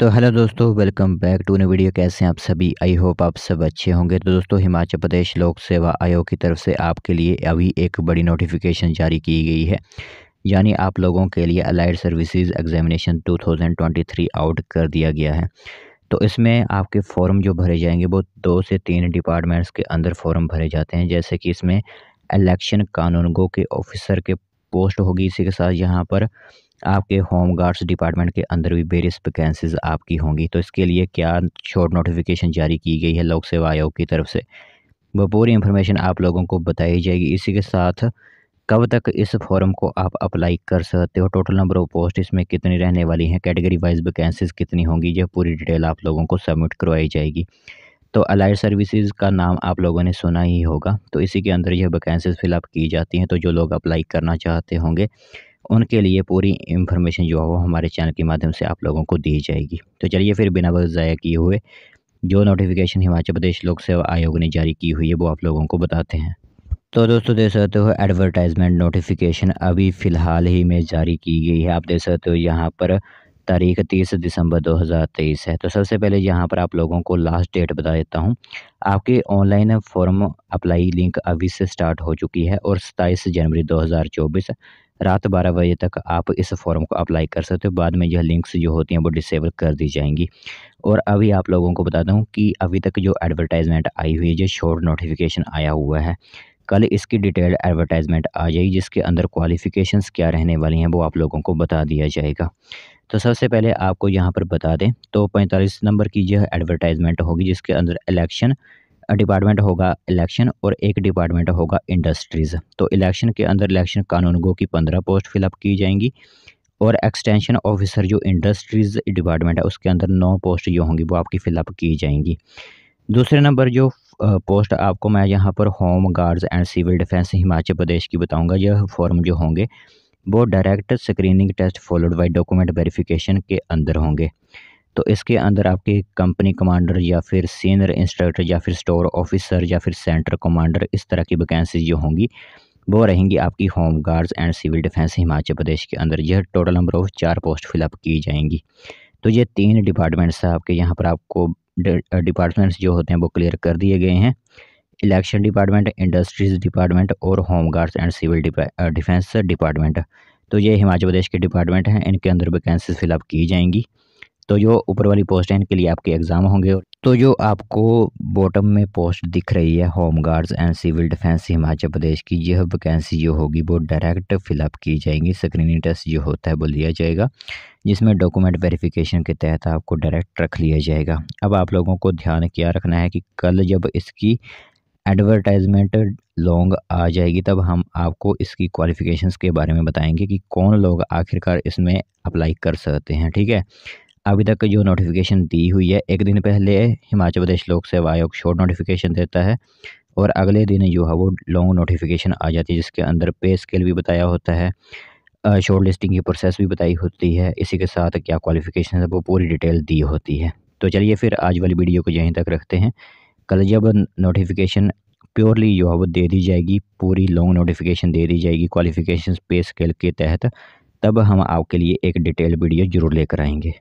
तो हेलो दोस्तों welcome back to new video कैसे हैं आप सभी आई होप आप सब अच्छे होंगे तो दोस्तों हिमाचल प्रदेश लोक सेवा आयोग की तरफ से आपके लिए अभी एक बड़ी नोटिफिकेशन जारी की गई है यानी आप लोगों के लिए अलाइड सर्विसेज एग्जामिनेशन 2023 आउट कर दिया गया है तो इसमें आपके फॉर्म जो भरे जाएंगे वो दो से तीन डिपार्टमेंट्स के अंदर फॉर्म भरे जाते हैं जैसे कि इसमें इलेक्शन कानूनगो के ऑफिसर के पोस्ट होगी इसी के साथ यहाँ पर आपके होम गार्ड्स डिपार्टमेंट के अंदर भी वेरियस वैकेंसीज आपकी होंगी तो इसके लिए क्या शॉर्ट नोटिफिकेशन जारी की गई है लोक सेवा आयोग की तरफ से वो पूरी इन्फॉर्मेशन आप लोगों को बताई जाएगी इसी के साथ कब तक इस फॉर्म को आप अप्लाई कर सकते हो टोटल नंबर ऑफ पोस्ट इसमें कितनी रहने वाली हैं कैटेगरी वाइज वैकेंसीज कितनी होंगी यह पूरी डिटेल आप लोगों को सबमिट करवाई जाएगी तो अलाइड सर्विसेज का नाम आप लोगों ने सुना ही होगा तो इसी के अंदर यह वैकेंसीज फिलअप की जाती हैं तो जो लोग अप्लाई करना चाहते होंगे उनके लिए पूरी इन्फॉर्मेशन जो है वो हमारे चैनल के माध्यम से आप लोगों को दी जाएगी तो चलिए फिर बिना वक्त ज़ाया किए हुए जो नोटिफिकेशन हिमाचल प्रदेश लोक सेवा आयोग ने जारी की हुई है वो आप लोगों को बताते हैं तो दोस्तों देख सकते हो एडवर्टाइजमेंट नोटिफिकेशन अभी फ़िलहाल ही में जारी की गई है आप देख सकते हो यहाँ पर तारीख 30 दिसंबर 2023 है तो सबसे पहले यहाँ पर आप लोगों को लास्ट डेट बता देता हूँ आपके ऑनलाइन फॉर्म अप्लाई लिंक अभी से स्टार्ट हो चुकी है और 27 जनवरी 2024 रात बारह बजे तक आप इस फॉर्म को अप्लाई कर सकते हो बाद में यह लिंक्स जो होती हैं वो डिसेबल कर दी जाएंगी और अभी आप लोगों को बताता हूँ कि अभी तक जो एडवर्टाइजमेंट आई हुई है जो शॉर्ट नोटिफिकेशन आया हुआ है कल इसकी डिटेल्ड एडवर्टाइजमेंट आ जाएगी जिसके अंदर क्वालिफ़िकेशंस क्या रहने वाली हैं वो आप लोगों को बता दिया जाएगा तो सबसे पहले आपको यहाँ पर बता दें तो पैंतालीस नंबर की यह एडवर्टाइजमेंट होगी जिसके अंदर इलेक्शन डिपार्टमेंट होगा इलेक्शन और एक डिपार्टमेंट होगा इंडस्ट्रीज़ तो इलेक्शन के अंदर इलेक्शन गो की पंद्रह पोस्ट फिलअप की जाएंगी और एक्सटेंशन ऑफिसर जो इंडस्ट्रीज़ डिपार्टमेंट है उसके अंदर नौ पोस्ट जो होंगी वो आपकी फ़िलअप की जाएंगी दूसरे नंबर जो पोस्ट आपको मैं यहाँ पर home guards and civil defence Himachal Pradesh की बताऊँगा यह फॉर्म जो होंगे वो direct screening test followed by document verification के अंदर होंगे तो इसके अंदर आपके कंपनी कमांडर या फिर सीनियर इंस्ट्रक्टर या फिर स्टोर ऑफिसर या फिर सेंटर कमांडर इस तरह की वैकेंसी जो होंगी वो रहेंगी आपकी home guards and civil defence Himachal Pradesh के अंदर यह टोटल नंबर ऑफ चार पोस्ट फिलअप की जाएंगी तो ये तीन डिपार्टमेंट्स हैं आपके यहाँ पर आपको डिपार्टमेंट्स जो होते हैं वो क्लियर कर दिए गए हैं इलेक्शन डिपार्टमेंट इंडस्ट्रीज डिपार्टमेंट और home guards and civil defence department तो ये हिमाचल प्रदेश के डिपार्टमेंट हैं इनके अंदर वैकेंसीज फिलअप की जाएंगी तो जो ऊपर वाली पोस्ट है इनके लिए आपके एग्ज़ाम होंगे तो जो आपको बॉटम में पोस्ट दिख रही है home guards and civil defence Himachal Pradesh की यह वैकेंसी जो होगी वो डायरेक्ट फिलअप की जाएंगी स्क्रीनिंग टेस्ट जो होता है वो लिया जाएगा जिसमें डॉक्यूमेंट वेरिफिकेशन के तहत आपको डायरेक्ट रख लिया जाएगा अब आप लोगों को ध्यान क्या रखना है कि कल जब इसकी एडवर्टाइजमेंट लॉन्ग आ जाएगी तब हम आपको इसकी क्वालिफ़िकेशंस के बारे में बताएंगे कि कौन लोग आखिरकार इसमें अप्लाई कर सकते हैं ठीक है अभी तक जो नोटिफिकेशन दी हुई है एक दिन पहले हिमाचल प्रदेश लोक सेवा आयोग शॉर्ट नोटिफिकेशन देता है और अगले दिन जो है वो लॉन्ग नोटिफिकेशन आ जाती है जिसके अंदर पे स्केल भी बताया होता है शॉर्ट लिस्टिंग की प्रोसेस भी बताई होती है इसी के साथ क्या क्वालिफिकेशन है वो पूरी डिटेल दी होती है तो चलिए फिर आज वाली वीडियो को यहीं तक रखते हैं कल जब नोटिफिकेशन प्योरली जो है वो दे दी जाएगी पूरी लॉन्ग नोटिफिकेशन दे दी जाएगी क्वालिफिकेशन पे स्केल के तहत तब हम आपके लिए एक डिटेल वीडियो ज़रूर लेकर आएंगे